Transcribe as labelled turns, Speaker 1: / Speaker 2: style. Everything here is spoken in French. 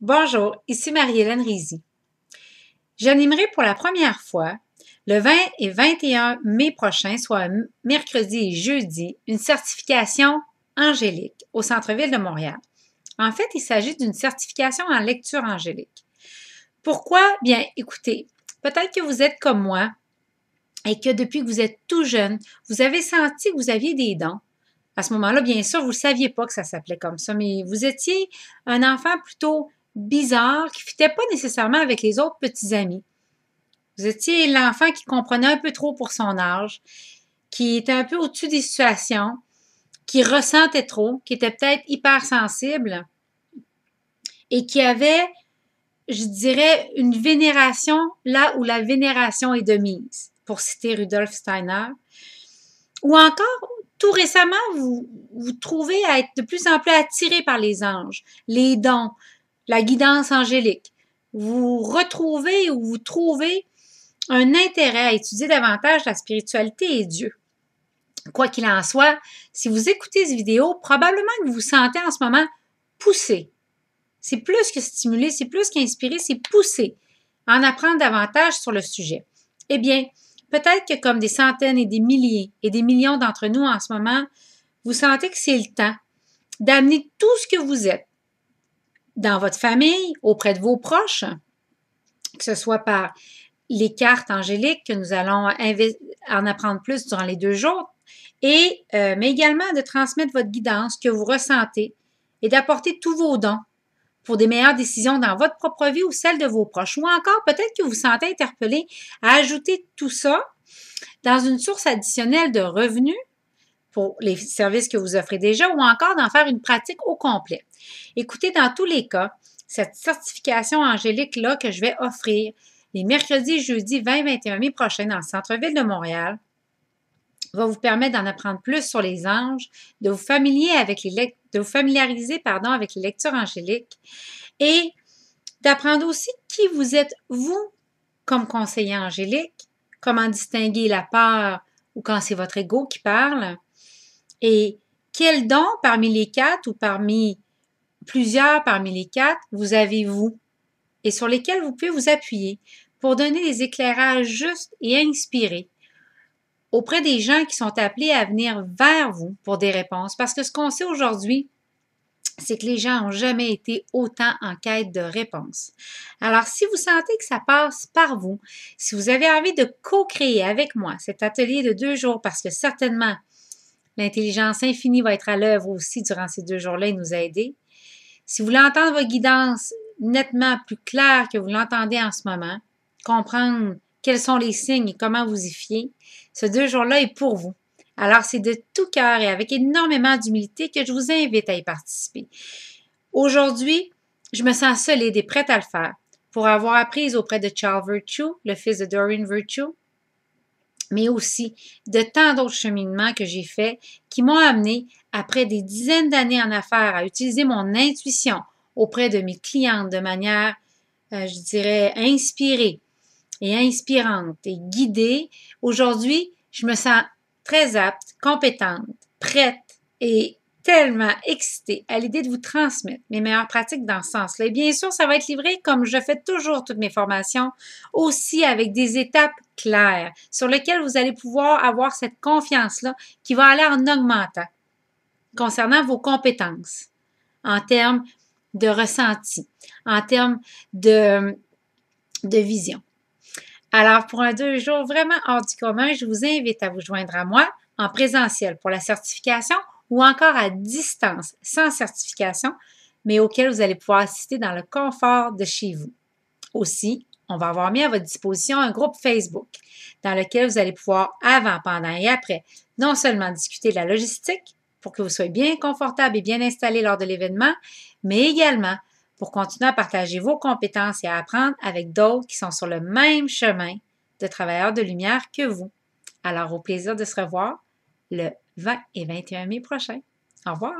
Speaker 1: Bonjour, ici Marie-Hélène Rizy. J'animerai pour la première fois, le 20 et 21 mai prochain, soit mercredi et jeudi, une certification angélique au centre-ville de Montréal. En fait, il s'agit d'une certification en lecture angélique. Pourquoi? Bien, écoutez, peut-être que vous êtes comme moi et que depuis que vous êtes tout jeune, vous avez senti que vous aviez des dons. À ce moment-là, bien sûr, vous ne saviez pas que ça s'appelait comme ça, mais vous étiez un enfant plutôt bizarre qui ne fitait pas nécessairement avec les autres petits amis. Vous étiez l'enfant qui comprenait un peu trop pour son âge, qui était un peu au-dessus des situations, qui ressentait trop, qui était peut-être hypersensible et qui avait, je dirais, une vénération là où la vénération est de mise, pour citer Rudolf Steiner. Ou encore, tout récemment, vous vous trouvez à être de plus en plus attiré par les anges, les dons, la guidance angélique. Vous retrouvez ou vous trouvez un intérêt à étudier davantage la spiritualité et Dieu. Quoi qu'il en soit, si vous écoutez cette vidéo, probablement que vous vous sentez en ce moment poussé. C'est plus que stimuler, c'est plus qu'inspiré, c'est poussé à en apprendre davantage sur le sujet. Eh bien, peut-être que comme des centaines et des milliers et des millions d'entre nous en ce moment, vous sentez que c'est le temps d'amener tout ce que vous êtes, dans votre famille, auprès de vos proches, que ce soit par les cartes angéliques que nous allons en apprendre plus durant les deux jours, et, euh, mais également de transmettre votre guidance que vous ressentez et d'apporter tous vos dons pour des meilleures décisions dans votre propre vie ou celle de vos proches. Ou encore, peut-être que vous vous sentez interpellé à ajouter tout ça dans une source additionnelle de revenus pour les services que vous offrez déjà ou encore d'en faire une pratique au complet. Écoutez, dans tous les cas, cette certification angélique-là que je vais offrir les mercredis jeudi 20-21 mai prochain dans le centre-ville de Montréal va vous permettre d'en apprendre plus sur les anges, de vous, avec les de familiariser pardon, avec les lectures angéliques et d'apprendre aussi qui vous êtes, vous, comme conseiller angélique, comment distinguer la peur ou quand c'est votre ego qui parle, et quel don parmi les quatre ou parmi plusieurs parmi les quatre vous avez vous et sur lesquels vous pouvez vous appuyer pour donner des éclairages justes et inspirés auprès des gens qui sont appelés à venir vers vous pour des réponses. Parce que ce qu'on sait aujourd'hui, c'est que les gens n'ont jamais été autant en quête de réponses. Alors, si vous sentez que ça passe par vous, si vous avez envie de co-créer avec moi cet atelier de deux jours, parce que certainement, L'intelligence infinie va être à l'œuvre aussi durant ces deux jours-là et nous aider. Si vous voulez entendre votre guidance nettement plus claire que vous l'entendez en ce moment, comprendre quels sont les signes et comment vous y fier, ce deux jours-là est pour vous. Alors, c'est de tout cœur et avec énormément d'humilité que je vous invite à y participer. Aujourd'hui, je me sens solide et prête à le faire. Pour avoir appris auprès de Charles Virtue, le fils de Doreen Virtue, mais aussi de tant d'autres cheminements que j'ai faits qui m'ont amené, après des dizaines d'années en affaires, à utiliser mon intuition auprès de mes clientes de manière, euh, je dirais, inspirée et inspirante et guidée. Aujourd'hui, je me sens très apte, compétente, prête et tellement excitée à l'idée de vous transmettre mes meilleures pratiques dans ce sens-là. Et bien sûr, ça va être livré comme je fais toujours toutes mes formations, aussi avec des étapes claires sur lesquelles vous allez pouvoir avoir cette confiance-là qui va aller en augmentant concernant vos compétences en termes de ressenti, en termes de, de vision. Alors, pour un deux jours vraiment hors du commun, je vous invite à vous joindre à moi en présentiel pour la certification ou encore à distance sans certification, mais auquel vous allez pouvoir assister dans le confort de chez vous. Aussi, on va avoir mis à votre disposition un groupe Facebook dans lequel vous allez pouvoir, avant, pendant et après, non seulement discuter de la logistique pour que vous soyez bien confortable et bien installé lors de l'événement, mais également pour continuer à partager vos compétences et à apprendre avec d'autres qui sont sur le même chemin de travailleurs de lumière que vous. Alors, au plaisir de se revoir le 20 et 21 mai prochain. Au revoir!